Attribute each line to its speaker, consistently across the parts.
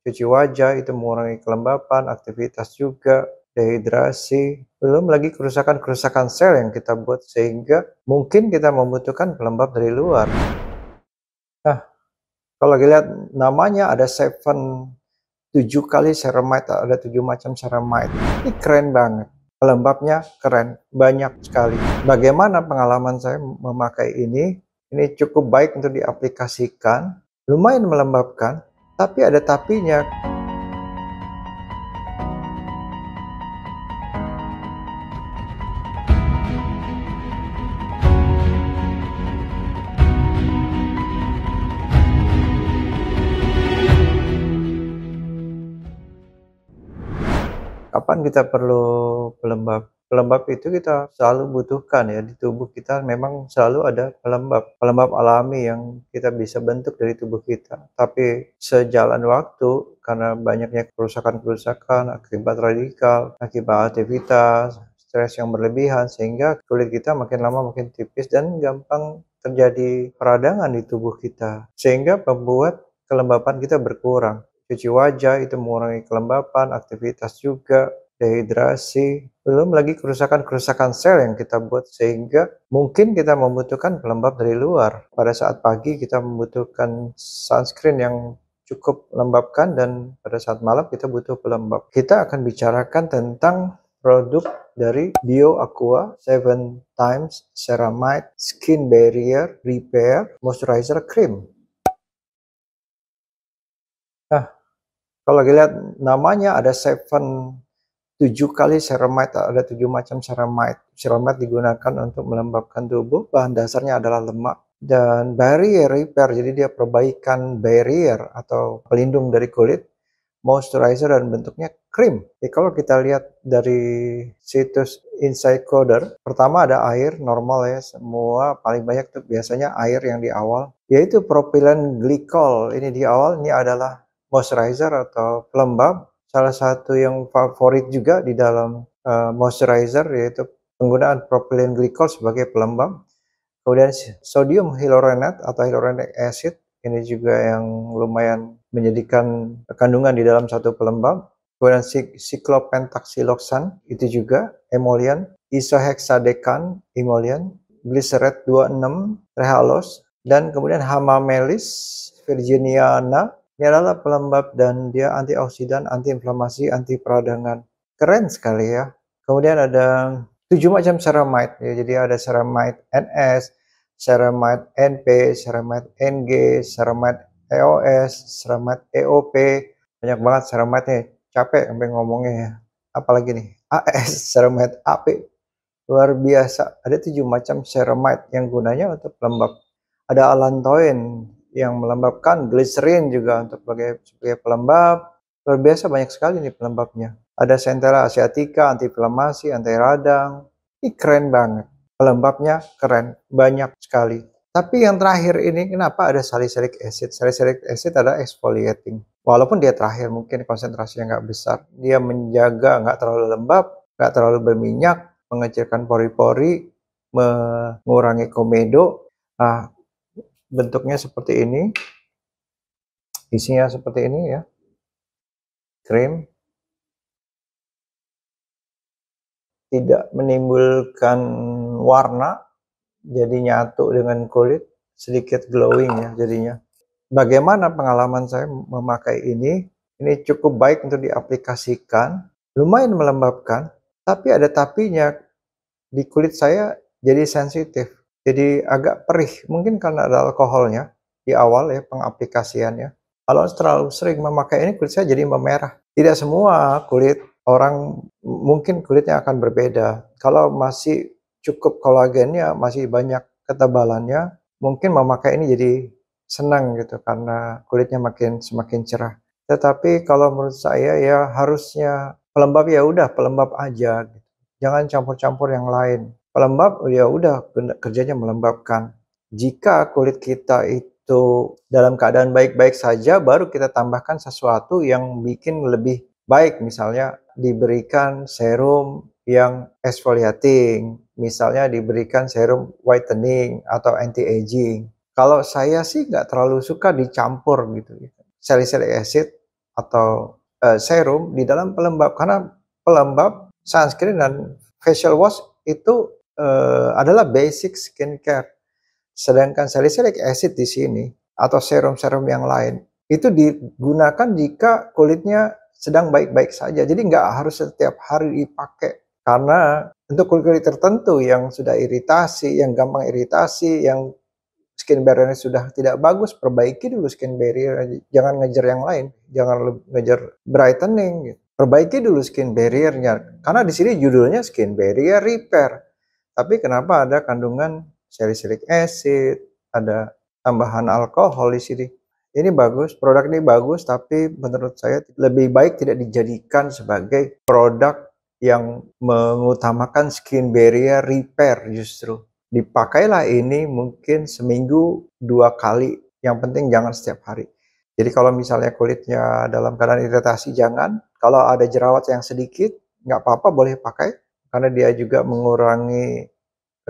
Speaker 1: cuci wajah itu mengurangi kelembapan, aktivitas juga, dehidrasi, belum lagi kerusakan-kerusakan sel yang kita buat sehingga mungkin kita membutuhkan pelembab dari luar. Nah, kalau lagi lihat namanya ada seven tujuh kali ceramite, ada tujuh macam ceramite. Ini keren banget pelembabnya keren, banyak sekali. Bagaimana pengalaman saya memakai ini? Ini cukup baik untuk diaplikasikan, lumayan melembabkan, tapi ada tapinya. Kapan kita perlu pelembab pelembab itu kita selalu butuhkan ya di tubuh kita memang selalu ada pelembab pelembab alami yang kita bisa bentuk dari tubuh kita tapi sejalan waktu karena banyaknya kerusakan-kerusakan akibat radikal akibat aktivitas stres yang berlebihan sehingga kulit kita makin lama makin tipis dan gampang terjadi peradangan di tubuh kita sehingga membuat kelembapan kita berkurang cuci wajah itu mengurangi kelembapan aktivitas juga dehidrasi, belum lagi kerusakan-kerusakan sel yang kita buat sehingga mungkin kita membutuhkan pelembab dari luar. Pada saat pagi kita membutuhkan sunscreen yang cukup lembabkan dan pada saat malam kita butuh pelembab. Kita akan bicarakan tentang produk dari Bio Aqua 7 Times Ceramide Skin Barrier Repair Moisturizer Cream. Nah, kalau kita lihat namanya ada 7 tujuh kali ceramide ada tujuh macam ceramide ceramide digunakan untuk melembabkan tubuh. Bahan dasarnya adalah lemak dan barrier repair. Jadi dia perbaikan barrier atau pelindung dari kulit, moisturizer dan bentuknya krim. Jadi kalau kita lihat dari situs inside Coder, pertama ada air normal ya, semua paling banyak tuh biasanya air yang di awal, yaitu propilen glycol Ini di awal ini adalah moisturizer atau pelembab salah satu yang favorit juga di dalam uh, moisturizer yaitu penggunaan propylene glycol sebagai pelembab. Kemudian sodium hyaluronate atau hyaluronic acid ini juga yang lumayan menjadikan kandungan di dalam satu pelembab. Kemudian cyclopentaxiloxan itu juga emolien, isohexadecan emolien, glycerat 26 rehalos, dan kemudian hamamelis virginiana ini adalah pelembab dan dia antioksidan, antiinflamasi, anti peradangan. Keren sekali ya. Kemudian ada tujuh macam ceramide Ya, jadi ada ceramide NS, ceramide NP, ceramide NG, ceramide EOS, ceramide EOP. Banyak banget ceramide nih. Capek sampai ngomongnya ya. Apalagi nih, AS, ceramide AP. Luar biasa. Ada tujuh macam ceramide yang gunanya untuk pelembab. Ada alantoin, yang melembabkan, glycerin juga untuk sebagai, sebagai pelembab. Luar biasa banyak sekali nih pelembabnya. Ada Centella asiatica, inflamasi anti radang. Ini keren banget. Pelembabnya keren, banyak sekali. Tapi yang terakhir ini kenapa ada salicylic acid? Salicylic acid ada exfoliating. Walaupun dia terakhir mungkin konsentrasinya nggak besar, dia menjaga nggak terlalu lembab, nggak terlalu berminyak, mengecilkan pori-pori, mengurangi komedo. Nah, bentuknya seperti ini isinya seperti ini ya krim tidak menimbulkan warna jadi nyatu dengan kulit sedikit glowing ya jadinya bagaimana pengalaman saya memakai ini ini cukup baik untuk diaplikasikan lumayan melembabkan tapi ada tapinya di kulit saya jadi sensitif jadi agak perih mungkin karena ada alkoholnya di awal ya pengaplikasiannya kalau terlalu sering memakai ini kulit saya jadi memerah tidak semua kulit orang mungkin kulitnya akan berbeda kalau masih cukup kolagennya masih banyak ketebalannya mungkin memakai ini jadi senang gitu karena kulitnya makin semakin cerah. Tetapi kalau menurut saya ya harusnya pelembab ya udah pelembab aja gitu. Jangan campur-campur yang lain. Pelembab ya udah kerjanya melembabkan. Jika kulit kita itu dalam keadaan baik-baik saja baru kita tambahkan sesuatu yang bikin lebih baik misalnya diberikan serum yang exfoliating, misalnya diberikan serum whitening atau anti-aging. Kalau saya sih nggak terlalu suka dicampur gitu, ya. salicylic acid atau uh, serum di dalam pelembab karena pelembab sunscreen dan facial wash itu Eh, adalah basic skincare. Sedangkan salicylic acid di sini atau serum-serum yang lain itu digunakan jika kulitnya sedang baik-baik saja. Jadi nggak harus setiap hari dipakai karena untuk kulit-kulit tertentu yang sudah iritasi, yang gampang iritasi, yang skin barriernya sudah tidak bagus, perbaiki dulu skin barrier, jangan ngejar yang lain, jangan ngejar brightening. Gitu. Perbaiki dulu skin barriernya, karena di sini judulnya skin barrier repair. Tapi kenapa ada kandungan salicylic acid, ada tambahan alkohol di sini? Ini bagus, produk ini bagus, tapi menurut saya lebih baik tidak dijadikan sebagai produk yang mengutamakan skin barrier repair justru. Dipakailah ini mungkin seminggu dua kali, yang penting jangan setiap hari. Jadi kalau misalnya kulitnya dalam keadaan iritasi jangan, kalau ada jerawat yang sedikit nggak apa-apa boleh pakai, karena dia juga mengurangi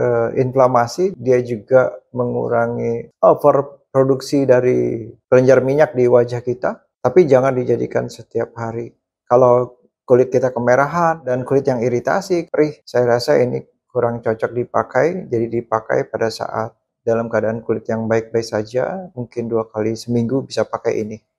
Speaker 1: uh, inflamasi, dia juga mengurangi overproduksi dari kelenjar minyak di wajah kita. Tapi jangan dijadikan setiap hari. Kalau kulit kita kemerahan dan kulit yang iritasi, perih, saya rasa ini kurang cocok dipakai. Jadi dipakai pada saat dalam keadaan kulit yang baik-baik saja, mungkin dua kali seminggu bisa pakai ini.